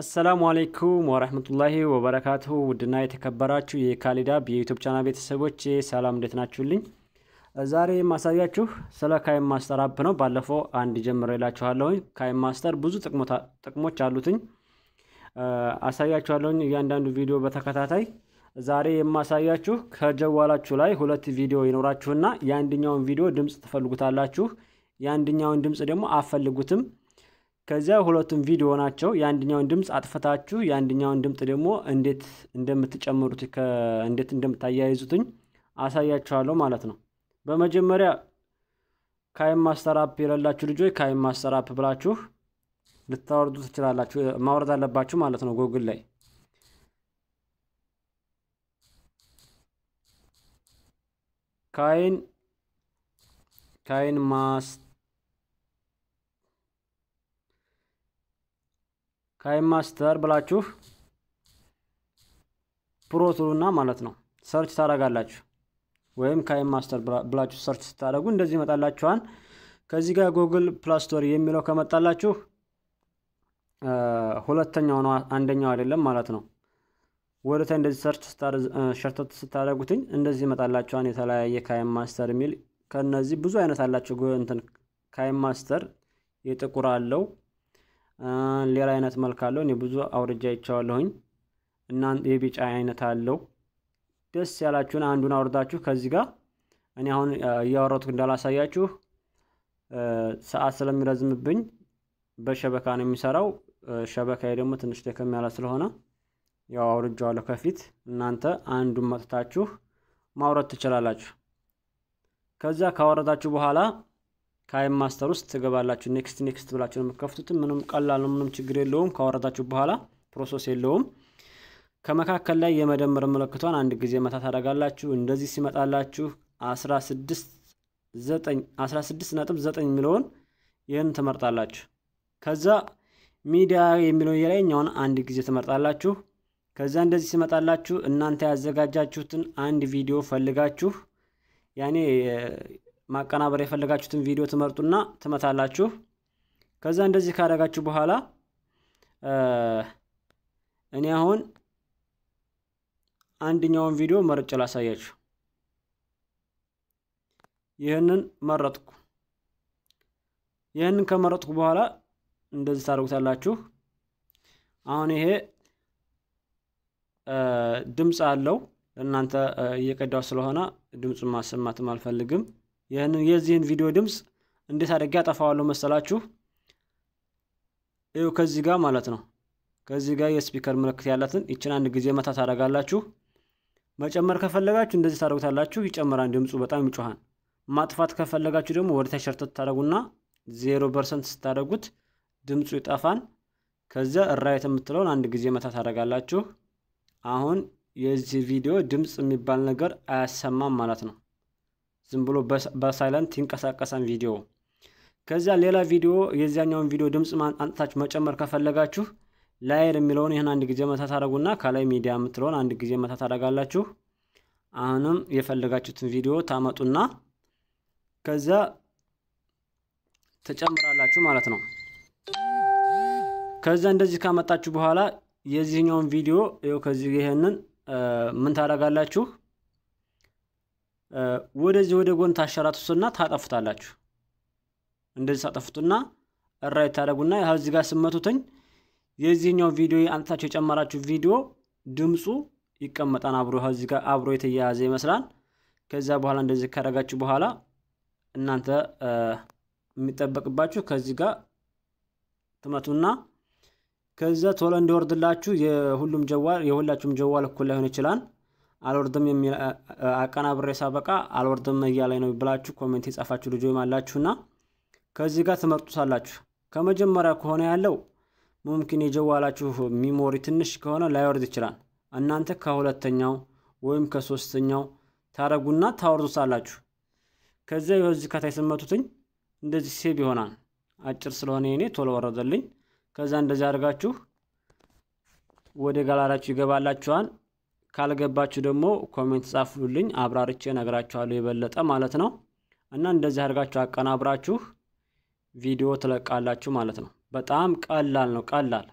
አሰላሙ አሌይኩም ወረህመቱላሂ ወበረካቱሁ ውድና የተከበራችሁ የካሊዳ የዩቱብ ቻናል ቤተሰቦች ሰላም እንዴት ናችሁልኝ? ዛሬ የማሳያችሁ ስለ ካይም ማስተር አፕ ነው። ባለፈው አንድ ጀምሬላችኋለሁ። ካይም ማስተር ብዙ ጥቅሞች አሉትኝ አሳያችኋለሁኝ እያንዳንዱ ቪዲዮ በተከታታይ። ዛሬ የማሳያችሁ ከጀዋላችሁ ላይ ሁለት ቪዲዮ ይኖራችሁና የአንድኛውን ቪዲዮ ድምፅ ትፈልጉታላችሁ፣ የአንድኛውን ድምፅ ደግሞ አፈልጉትም ከዚያ ሁለቱም ቪዲዮ ናቸው። የአንደኛውን ድምፅ አጥፍታችሁ የአንደኛውን ድምፅ ደግሞ እንዴት እንደምትጨምሩት እንዴት እንደምታያይዙትኝ አሳያችኋለሁ ማለት ነው። በመጀመሪያ ካይም ማስተር አፕ የሌላችሁ ልጆች ካይም ማስተር አፕ ብላችሁ ልታወርዱ ትችላላችሁ። ማውረድ አለባችሁ ማለት ነው ጎግል ላይ ካይን ካይን ማስ ታይም ማስተር ብላችሁ ፕሮቱሉና ማለት ነው ሰርች ታደርጋላችሁ። ወይም ካይም ማስተር ብላችሁ ሰርች ስታደርጉ እንደዚህ ይመጣላችኋል። ከዚህ ጋር ጉግል ስቶር የሚለው ከመጣላችሁ ሁለተኛው ነው፣ አንደኛው አይደለም ማለት ነው። ወደተ እንደዚህ ሰርች ሸርተት ስታደርጉትኝ እንደዚህ ይመጣላችኋል። የተለያየ ካይም ማስተር የሚል ከነዚህ ብዙ አይነት አላቸው። እንትን ካይም ማስተር የጥቁር አለው ሌላ አይነት መልክ አለው። እኔ ብዙ አውርጃ ይቻዋለሁኝ እና የቢጫ አይነት አለው። ደስ ያላችሁን አንዱን አውርዳችሁ ከዚህ ጋር እኔ አሁን እያወረትኩ እንዳላሳያችሁ ሰዓት ስለሚረዝምብኝ በሸበካ ነው የሚሰራው። ሸበካ ደግሞ ትንሽ ደከም ያለ ስለሆነ ያው አውርጃዋለሁ ከፊት። እናንተ አንዱን መጥታችሁ ማውረድ ትችላላችሁ። ከዛ ካወረዳችሁ በኋላ ከአይም ማስተር ውስጥ ትገባላችሁ። ኔክስት ኔክስት ብላችሁ ነው የምከፍቱትም። ምንም ቀላል ነው። ምንም ችግር የለውም። ካወረዳችሁ በኋላ ፕሮሰስ የለውም። ከመካከል ላይ የመደመር ምልክቷን አንድ ጊዜ መታ ታደርጋላችሁ። እንደዚህ ሲመጣላችሁ 16.9 ነጥብ የሚለውን ይህን ትመርጣላችሁ። ከዛ ሚዲያ የሚለውን የላይኛውን አንድ ጊዜ ትመርጣላችሁ። ከዛ እንደዚህ ሲመጣላችሁ እናንተ ያዘጋጃችሁትን አንድ ቪዲዮ ፈልጋችሁ ያኔ ማቀናበር የፈለጋችሁትን ቪዲዮ ትመርጡና ትመታላችሁ። ከዛ እንደዚህ ካደረጋችሁ በኋላ እኔ አሁን አንድኛውን ቪዲዮ መርጬ ላሳያችሁ። ይህንን መረጥኩ። ይህንን ከመረጥኩ በኋላ እንደዚህ ታደርጉታላችሁ። አሁን ይሄ ድምፅ አለው። እናንተ እየቀዳው ስለሆነ ድምፁን ማሰማትም አልፈልግም። ይህንን የዚህን ቪዲዮ ድምፅ እንዴት አድርጌ አጠፋዋለሁ መሰላችሁ? ይው ከዚህ ጋር ማለት ነው። ከዚህ ጋር የስፒከር ምልክት ያላትን ይችን አንድ ጊዜ መታ ታደርጋላችሁ። መጨመር ከፈለጋችሁ እንደዚህ ታደረጉታላችሁ ይጨምራን ድምፁ በጣም ይጮሃል። ማጥፋት ከፈለጋችሁ ደግሞ ወደ ታች ታደረጉና ዜሮ ፐርሰንት ስታደርጉት ድምፁ ይጠፋን። ከዚያ እራይት የምትለውን አንድ ጊዜ መታ ታደርጋላችሁ። አሁን የዚህ ቪዲዮ ድምፅ የሚባል ነገር አያሰማም ማለት ነው። ዝም ብሎ በሳይለንት ይንቀሳቀሳን ቪዲዮ። ከዚያ ሌላ ቪዲዮ የዚያኛውን ቪዲዮ ድምፅ አንጥታችሁ መጨመር ከፈለጋችሁ ላየር የሚለውን ይህን አንድ ጊዜ መታ ታደረጉና ከላይ ሚዲያ የምትለውን አንድ ጊዜ መታ ታደረጋላችሁ። አሁንም የፈለጋችሁትን ቪዲዮ ታመጡና ከዚያ ትጨምራላችሁ ማለት ነው። ከዚያ እንደዚህ ካመጣችሁ በኋላ የዚህኛውን ቪዲዮ ይኸው ከዚህ ይህንን ምን ታደርጋላችሁ? ወደዚህ ወደ ጎን ታሸራትሱና ታጠፉታላችሁ። እንደዚህ ታጠፉትና ራይት ታደረጉና እዚህ ጋር ስመቱትኝ የዚህኛው ቪዲዮ አንታችሁ የጨመራችሁ ቪዲዮ ድምፁ ይቀመጣል አብሮ እዚህ ጋር አብሮ የተያያዘ ይመስላል። ከዛ በኋላ እንደዚህ ካረጋችሁ በኋላ እናንተ የሚጠበቅባችሁ ከዚህ ጋር ትመቱና ከዛ ቶሎ እንዲወርድላችሁ የሁሉም ጀዋል የሁላችሁም ጀዋል እኩል ላይሆን ይችላል። አልወርድም የሚል አቀናብሬ ሳበቃ አልወርድም እያላይ ነው ብላችሁ ኮሜንት የጻፋችሁ ልጆ አላችሁና ከዚህ ጋር ትመርጡታላችሁ። ከመጀመሪያ ከሆነ ያለው ሙምኪን የጀዋላችሁ ሚሞሪ ትንሽ ከሆነ ላይወርድ ይችላል። እናንተ ከሁለተኛው ወይም ከሶስተኛው ታረጉና ታወርዱታላችሁ። ከዚያ የዚህ ከታይ ስመቱትኝ እንደዚህ ሴብ ይሆናል። አጭር ስለሆነ ኔ ቶሎ ወረደልኝ። ከዛ እንደዚህ አድርጋችሁ ወደ ጋላሪያችሁ ይገባላችኋል። ካልገባችሁ ደግሞ ኮሜንት ጻፉልኝ፣ አብራርቼ ነግራችኋለሁ የበለጠ ማለት ነው። እና እንደዚህ አድርጋችሁ አቀናብራችሁ ቪዲዮ ትለቃላችሁ ማለት ነው። በጣም ቀላል ነው፣ ቀላል